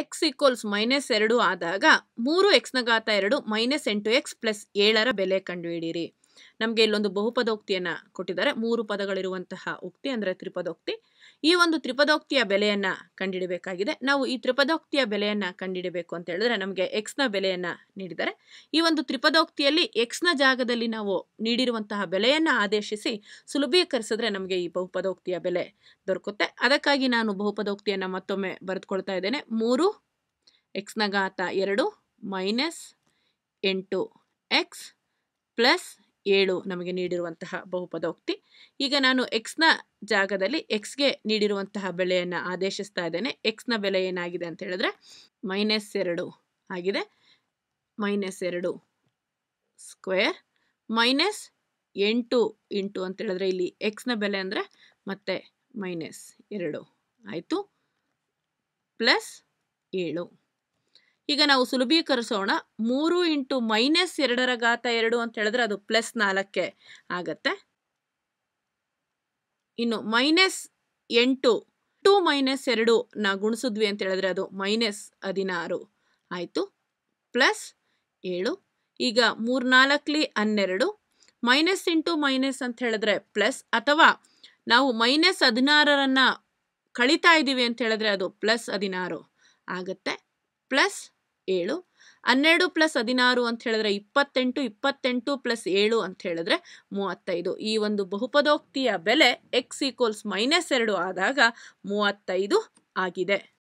X equals minus ಎರಡು ಆದಾಗ ಮೂರು ಎಕ್ಸ್ನ ಘಾತ ಎರಡು ಮೈನಸ್ ಎಂಟು ಎಕ್ಸ್ ಪ್ಲಸ್ ಏಳರ ಬೆಲೆ ಕಂಡುಹಿಡಿಯಿರಿ ನಮಗೆ ಇಲ್ಲೊಂದು ಬಹುಪದೋಕ್ತಿಯನ್ನು ಕೊಟ್ಟಿದ್ದಾರೆ ಮೂರು ಪದಗಳಿರುವಂತಹ ಉಕ್ತಿ ಅಂದರೆ ತ್ರಿಪದೋಕ್ತಿ ಈ ಒಂದು ತ್ರಿಪದೋಕ್ತಿಯ ಬೆಲೆಯನ್ನು ಕಂಡಿಡಬೇಕಾಗಿದೆ ನಾವು ಈ ತ್ರಿಪದೋಕ್ತಿಯ ಬೆಲೆಯನ್ನು ಕಂಡಿಡಬೇಕು ಅಂತ ಹೇಳಿದ್ರೆ ನಮಗೆ ಎಕ್ಸ್ನ ಬೆಲೆಯನ್ನು ನೀಡಿದ್ದಾರೆ ಈ ಒಂದು ತ್ರಿಪದೋಕ್ತಿಯಲ್ಲಿ ಎಕ್ಸ್ನ ಜಾಗದಲ್ಲಿ ನಾವು ನೀಡಿರುವಂತಹ ಬೆಲೆಯನ್ನು ಆದೇಶಿಸಿ ಸುಲಭೀಕರಿಸಿದ್ರೆ ನಮಗೆ ಈ ಬಹುಪದೋಕ್ತಿಯ ಬೆಲೆ ದೊರಕುತ್ತೆ ಅದಕ್ಕಾಗಿ ನಾನು ಬಹುಪದೋಕ್ತಿಯನ್ನು ಮತ್ತೊಮ್ಮೆ ಬರೆದುಕೊಳ್ತಾ ಇದ್ದೇನೆ ಮೂರು ಎಕ್ಸ್ನ ಘಾತ ಎರಡು ಮೈನಸ್ ಎಂಟು ಎಕ್ಸ್ ಪ್ಲಸ್ ಏಳು ನಮಗೆ ನೀಡಿರುವಂತಹ ಬಹುಪದೋಕ್ತಿ ಈಗ ನಾನು ಎಕ್ಸ್ನ ಜಾಗದಲ್ಲಿ ಎಕ್ಸ್ಗೆ ನೀಡಿರುವಂತಹ ಬೆಲೆಯನ್ನು ಆದೇಶಿಸ್ತಾ ಇದ್ದೇನೆ ಎಕ್ಸ್ನ ಬೆಲೆ ಏನಾಗಿದೆ ಅಂತ ಹೇಳಿದ್ರೆ ಮೈನಸ್ ಎರಡು ಆಗಿದೆ ಮೈನಸ್ ಎರಡು ಸ್ಕ್ವೇರ್ ಮೈನಸ್ ಎಂಟು ಇಂಟು ಅಂತ ಹೇಳಿದ್ರೆ ಇಲ್ಲಿ ಎಕ್ಸ್ನ ಬೆಲೆ ಅಂದರೆ ಮತ್ತೆ ಮೈನಸ್ ಎರಡು ಆಯಿತು ಪ್ಲಸ್ ಏಳು ಈಗ ನಾವು ಸುಲಭೀಕರಿಸೋಣ ಮೂರು ಇಂಟು ಮೈನಸ್ ಎರಡರ ಘಾತ ಎರಡು ಅಂತ ಹೇಳಿದ್ರೆ ಅದು ಪ್ಲಸ್ ನಾಲ್ಕೆ ಆಗತ್ತೆ ಇನ್ನು ಮೈನಸ್ ಎಂಟು ಟು ಮೈನಸ್ ಎರಡು ನಾ ಗುಣಿಸಿದ್ವಿ ಅಂತ ಹೇಳಿದ್ರೆ ಅದು ಮೈನಸ್ ಹದಿನಾರು ಆಯಿತು ಪ್ಲಸ್ ಏಳು ಈಗ ಮೂರ್ನಾಲ್ಕಲಿ ಹನ್ನೆರಡು ಮೈನಸ್ ಇಂಟು ಮೈನಸ್ ಅಂತ ಹೇಳಿದ್ರೆ ಪ್ಲಸ್ ಅಥವಾ ನಾವು ಮೈನಸ್ ಹದಿನಾರರನ್ನು ಕಳೀತಾ ಇದ್ದೀವಿ ಅಂತ ಹೇಳಿದ್ರೆ ಅದು ಪ್ಲಸ್ ಹದಿನಾರು ಆಗತ್ತೆ ಪ್ಲಸ್ ಏಳು ಹನ್ನೆರಡು ಪ್ಲಸ್ ಹದಿನಾರು ಅಂತ ಹೇಳಿದ್ರೆ ಇಪ್ಪತ್ತೆಂಟು ಇಪ್ಪತ್ತೆಂಟು ಪ್ಲಸ್ ಏಳು ಅಂತ ಹೇಳಿದ್ರೆ ಮೂವತ್ತೈದು ಈ ಒಂದು ಬಹುಪದೋಕ್ತಿಯ ಬೆಲೆ ಎಕ್ಸ್ ಈಕ್ವಲ್ಸ್ ಮೈನಸ್ ಎರಡು ಆದಾಗ ಮೂವತ್ತೈದು ಆಗಿದೆ